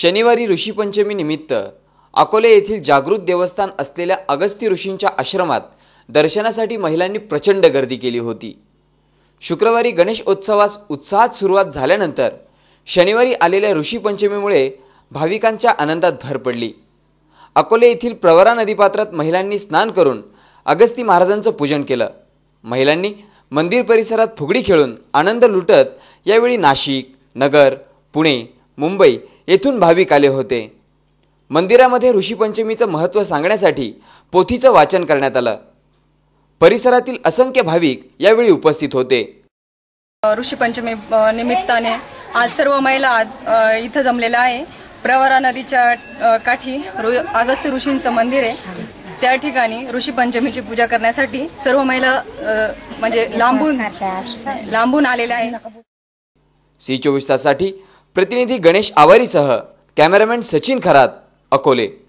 शनिवारी ऋषीपंचमीनिमित्त अकोले येथील जागृत देवस्थान असलेल्या अगस्ती ऋषींच्या आश्रमात दर्शनासाठी महिलांनी प्रचंड गर्दी केली होती शुक्रवारी गणेशोत्सवास उत्साहात सुरुवात झाल्यानंतर शनिवारी आलेल्या ऋषीपंचमीमुळे भाविकांच्या आनंदात भर पडली अकोले येथील प्रवरा नदीपात्रात महिलांनी स्नान करून अगस्ती महाराजांचं पूजन केलं महिलांनी मंदिर परिसरात फुगडी खेळून आनंद लुटत यावेळी नाशिक नगर पुणे मुंबई येथून भाविक आले होते मंदिरामध्ये ऋषीपंचमीचं महत्त्व सांगण्यासाठी पोथीचं वाचन करण्यात आलं परिसरातील असंख्य भाविक यावेळी उपस्थित होते ऋषीपंचमी निमित्ताने आज सर्व महिला आज इथं जमलेल्या आहे प्रवरा नदीच्या काठी अगस्त्य ऋषींचं मंदिर आहे त्या ठिकाणी ऋषीपंचमीची पूजा करण्यासाठी सर्व महिला म्हणजे लांबून लांबून आलेल्या आहे सी चोवीस ताससाठी प्रतिनिधी गणेश आवारीसह कॅमेरामॅन सचिन खरात अकोले